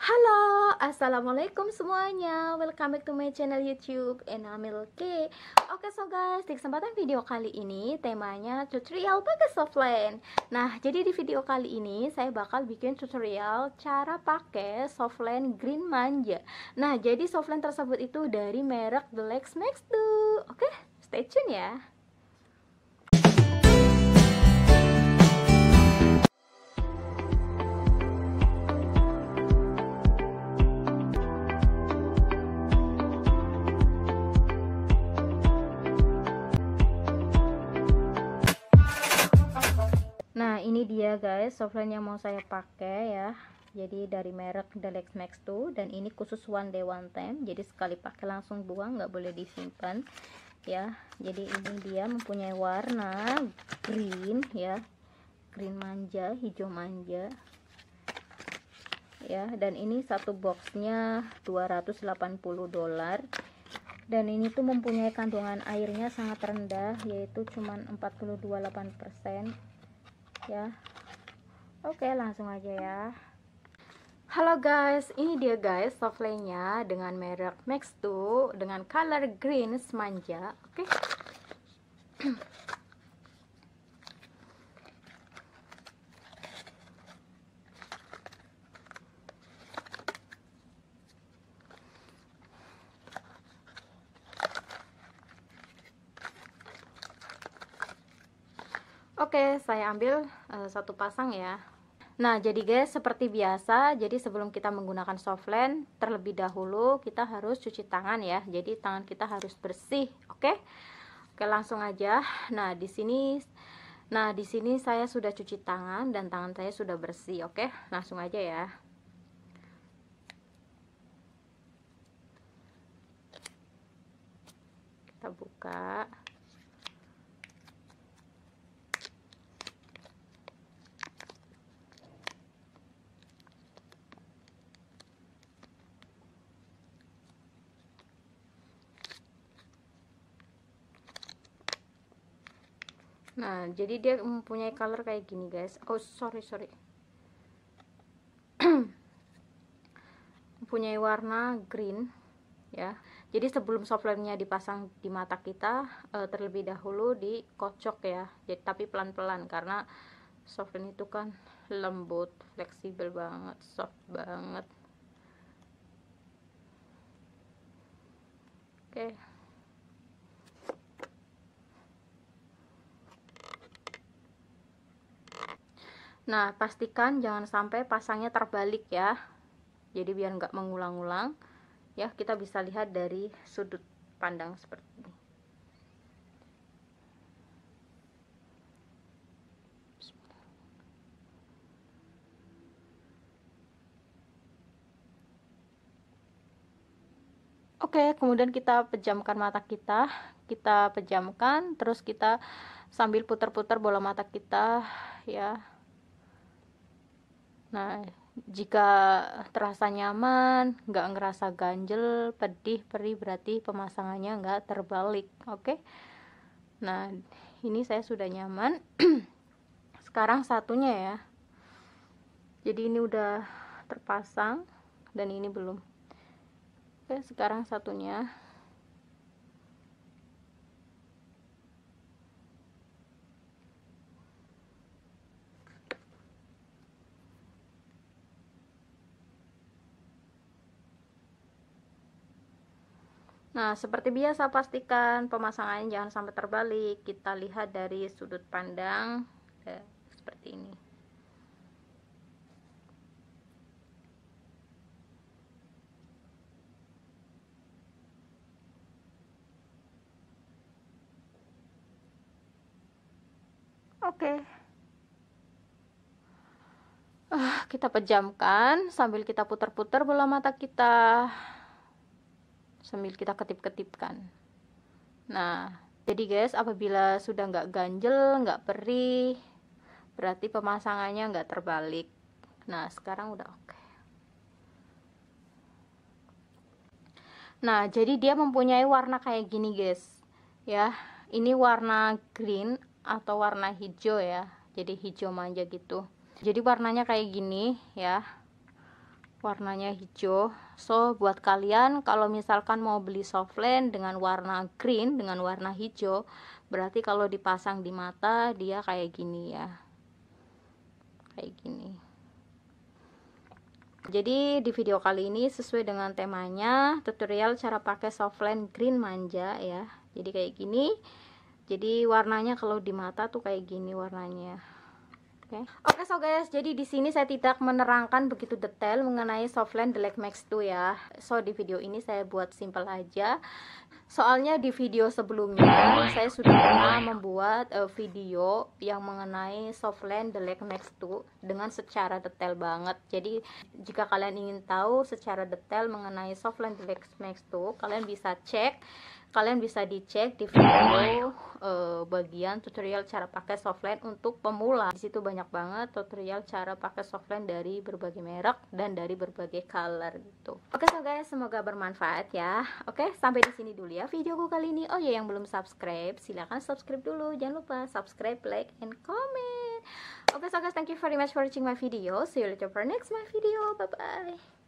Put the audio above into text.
Halo, Assalamualaikum semuanya Welcome back to my channel youtube Enamel K Oke so guys, di kesempatan video kali ini Temanya tutorial pakai softlens. Nah, jadi di video kali ini Saya bakal bikin tutorial Cara pakai softlens Green Manja Nah, jadi softlens tersebut itu Dari merek The Lex Max 2 Oke, stay tune ya ini dia guys softline yang mau saya pakai ya jadi dari merek Delex Max 2 dan ini khusus one day one time jadi sekali pakai langsung buang nggak boleh disimpan ya jadi ini dia mempunyai warna green ya green manja hijau manja ya dan ini satu boxnya 280 dolar dan ini tuh mempunyai kandungan airnya sangat rendah yaitu cuman 42,8% ya oke langsung aja ya Halo guys, ini dia guys softlaynya dengan merek Max2 dengan color green semanja. Oke. Okay. Oke, saya ambil uh, satu pasang ya. Nah, jadi guys, seperti biasa, jadi sebelum kita menggunakan softland, terlebih dahulu kita harus cuci tangan ya. Jadi tangan kita harus bersih, oke? Oke, langsung aja. Nah, di sini Nah, di sini saya sudah cuci tangan dan tangan saya sudah bersih, oke? Langsung aja ya. Kita buka. nah jadi dia mempunyai color kayak gini guys oh sorry sorry mempunyai warna green ya jadi sebelum softlensnya dipasang di mata kita eh, terlebih dahulu dikocok ya jadi, tapi pelan-pelan karena softlens itu kan lembut fleksibel banget soft banget oke okay. Nah, pastikan jangan sampai pasangnya terbalik ya. Jadi biar nggak mengulang-ulang, ya kita bisa lihat dari sudut pandang seperti ini. Oke, kemudian kita pejamkan mata kita. Kita pejamkan, terus kita sambil putar-putar bola mata kita, ya, Nah, jika terasa nyaman, nggak ngerasa ganjel, pedih, perih, berarti pemasangannya nggak terbalik. Oke, okay? nah ini saya sudah nyaman. Sekarang satunya ya, jadi ini udah terpasang dan ini belum. Oke, okay, sekarang satunya Nah, seperti biasa pastikan pemasangannya jangan sampai terbalik. Kita lihat dari sudut pandang ya, seperti ini. Oke. Okay. Ah, kita pejamkan sambil kita putar-putar bola mata kita sambil kita ketip-ketipkan nah jadi guys apabila sudah nggak ganjel nggak perih berarti pemasangannya nggak terbalik nah sekarang udah oke nah jadi dia mempunyai warna kayak gini guys ya ini warna green atau warna hijau ya jadi hijau manja gitu jadi warnanya kayak gini ya warnanya hijau so buat kalian kalau misalkan mau beli soft lens dengan warna green dengan warna hijau berarti kalau dipasang di mata dia kayak gini ya kayak gini jadi di video kali ini sesuai dengan temanya tutorial cara pakai soft lens green manja ya jadi kayak gini jadi warnanya kalau di mata tuh kayak gini warnanya Okay. Oke okay, so guys, jadi di sini saya tidak menerangkan begitu detail mengenai softland Black Max 2 ya. So di video ini saya buat simple aja. Soalnya di video sebelumnya saya sudah pernah membuat uh, video yang mengenai softland Black Max 2 dengan secara detail banget. Jadi jika kalian ingin tahu secara detail mengenai softland Black Max 2, kalian bisa cek kalian bisa dicek di video eh, bagian tutorial cara pakai softline untuk pemula. Di situ banyak banget tutorial cara pakai softline dari berbagai merek dan dari berbagai color gitu. Oke, so guys, semoga bermanfaat ya. Oke, sampai di sini dulu ya videoku kali ini. Oh ya, yang belum subscribe, silahkan subscribe dulu. Jangan lupa subscribe, like, and comment. Oke, okay, so guys, thank you very much for watching my video. See you later for next my video. Bye-bye.